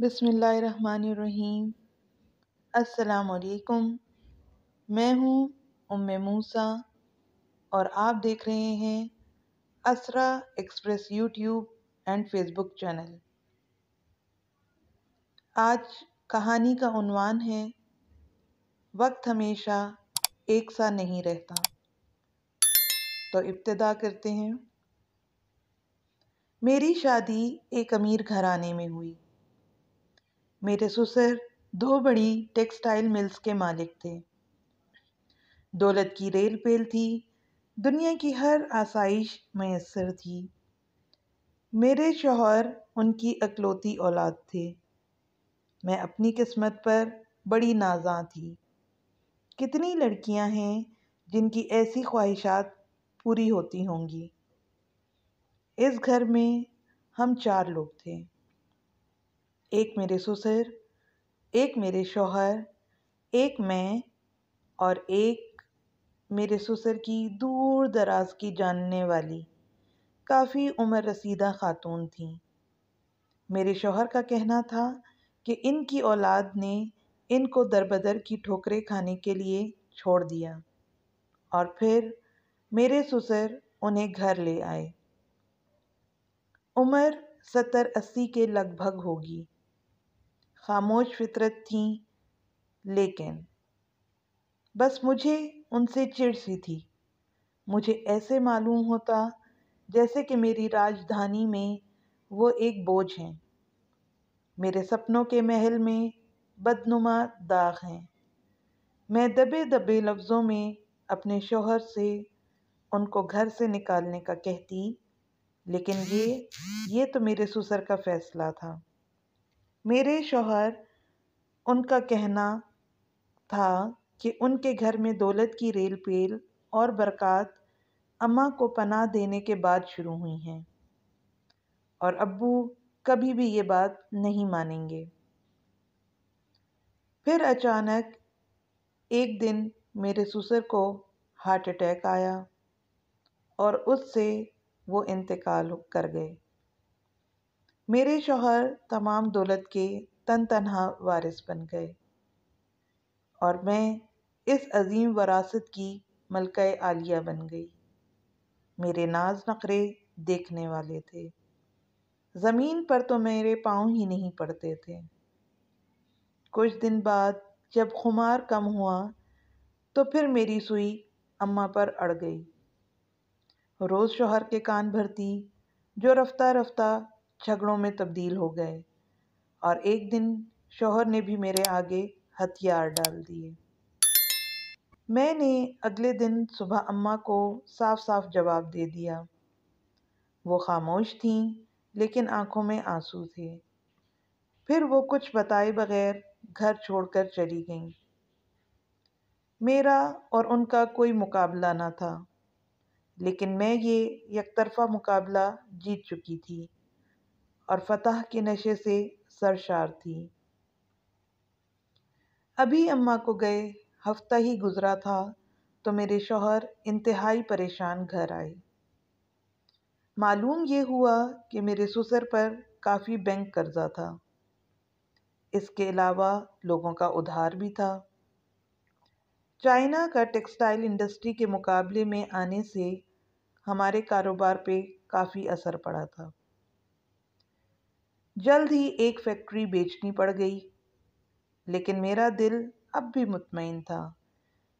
बसमिलकुम मैं हूँ उम मूसा और आप देख रहे हैं Asra express YouTube and Facebook channel आज कहानी का उनवान है वक्त हमेशा एक सा नहीं रहता तो इब्तदा करते हैं मेरी शादी एक अमीर घराने में हुई मेरे ससुर दो बड़ी टेक्सटाइल मिल्स के मालिक थे दौलत की रेल पेल थी दुनिया की हर आसाइश मैसर थी मेरे शोहर उनकी अकलौती औलाद थे मैं अपनी किस्मत पर बड़ी नाजा थी कितनी लड़कियां हैं जिनकी ऐसी ख्वाहिशात पूरी होती होंगी इस घर में हम चार लोग थे एक मेरे ससुर एक मेरे शौहर एक मैं और एक मेरे ससुर की दूर दराज की जानने वाली काफ़ी उम्र रसीदा खातून थी मेरे शौहर का कहना था कि इनकी औलाद ने इनको दरबदर की ठोकरें खाने के लिए छोड़ दिया और फिर मेरे ससुर उन्हें घर ले आए उम्र सत्तर अस्सी के लगभग होगी खामोश फितरत थीं लेकिन बस मुझे उनसे चिड़ सी थी मुझे ऐसे मालूम होता जैसे कि मेरी राजधानी में वो एक बोझ हैं मेरे सपनों के महल में बदनुमा दाग हैं मैं दबे दबे लफ्ज़ों में अपने शोहर से उनको घर से निकालने का कहती लेकिन ये ये तो मेरे ससुर का फ़ैसला था मेरे शौहर उनका कहना था कि उनके घर में दौलत की रेल पेल और बरक़ात अम्मा को पनाह देने के बाद शुरू हुई हैं और अब्बू कभी भी ये बात नहीं मानेंगे फिर अचानक एक दिन मेरे ससुर को हार्ट अटैक आया और उससे वो इंतकाल कर गए मेरे शोहर तमाम दौलत के तन तनहा वारिस बन गए और मैं इस अजीम वरासत की मलक आलिया बन गई मेरे नाज नखरे देखने वाले थे ज़मीन पर तो मेरे पाँव ही नहीं पड़ते थे कुछ दिन बाद जब खुमार कम हुआ तो फिर मेरी सुई अम्मा पर अड़ गई रोज़ शोहर के कान भरती जो रफ्ता रफ्ता झगड़ों में तब्दील हो गए और एक दिन शोहर ने भी मेरे आगे हथियार डाल दिए मैंने अगले दिन सुबह अम्मा को साफ साफ जवाब दे दिया वो खामोश थीं लेकिन आंखों में आंसू थे फिर वो कुछ बताए बगैर घर छोड़कर चली गईं मेरा और उनका कोई मुकाबला ना था लेकिन मैं ये एक तरफा मुकाबला जीत चुकी थी और फतह के नशे से सरशार थी अभी अम्मा को गए हफ्ता ही गुज़रा था तो मेरे शोहर इंतहाई परेशान घर आए मालूम ये हुआ कि मेरे ससुर पर काफ़ी बैंक कर्जा था इसके अलावा लोगों का उधार भी था चाइना का टेक्सटाइल इंडस्ट्री के मुकाबले में आने से हमारे कारोबार पे काफ़ी असर पड़ा था जल्द ही एक फैक्ट्री बेचनी पड़ गई लेकिन मेरा दिल अब भी मुतमिन था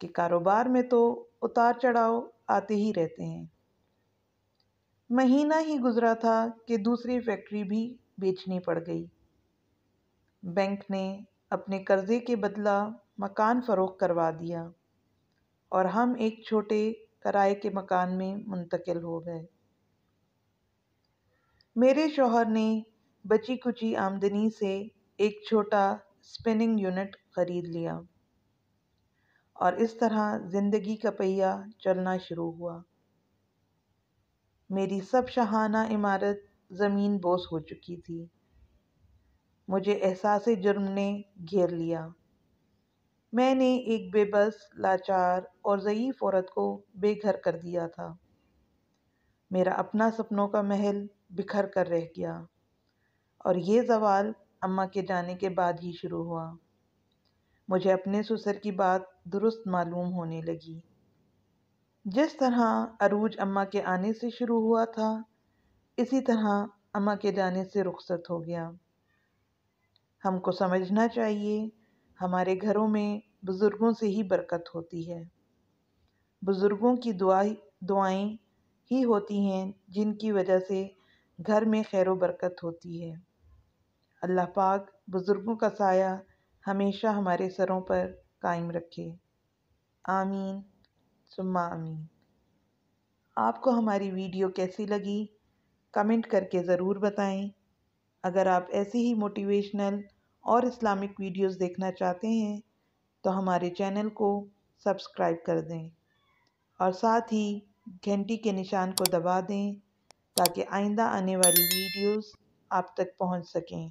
कि कारोबार में तो उतार चढ़ाव आते ही रहते हैं महीना ही गुजरा था कि दूसरी फैक्ट्री भी बेचनी पड़ गई बैंक ने अपने कर्ज़े के बदला मकान फ़रोख करवा दिया और हम एक छोटे किराए के मकान में मुंतकिल हो गए मेरे शोहर ने बची खुची आमदनी से एक छोटा स्पिनिंग यूनिट खरीद लिया और इस तरह ज़िंदगी का पहिया चलना शुरू हुआ मेरी सब शहाना इमारत ज़मीन बोस हो चुकी थी मुझे एहसास जुर्म ने घेर लिया मैंने एक बेबस लाचार और ज़यीफ़ औरत को बेघर कर दिया था मेरा अपना सपनों का महल बिखर कर रह गया और ये सवाल अम्मा के जाने के बाद ही शुरू हुआ मुझे अपने ससुर की बात दुरुस्त मालूम होने लगी जिस तरह अरूज अम्मा के आने से शुरू हुआ था इसी तरह अम्मा के जाने से रुखसत हो गया हमको समझना चाहिए हमारे घरों में बुज़ुर्गों से ही बरकत होती है बुज़ुर्गों की दुआ दुआएं ही होती हैं जिनकी वजह से घर में खैर बरकत होती है अल्लाह पाक बुज़ुर्गों का साया हमेशा हमारे सरों पर कायम रखे आमीन सुम्मा आमीन आपको हमारी वीडियो कैसी लगी कमेंट करके ज़रूर बताएं अगर आप ऐसी ही मोटिवेशनल और इस्लामिक वीडियोस देखना चाहते हैं तो हमारे चैनल को सब्सक्राइब कर दें और साथ ही घंटी के निशान को दबा दें ताकि आइंदा आने वाली वीडियोस आप तक पहुंच सकें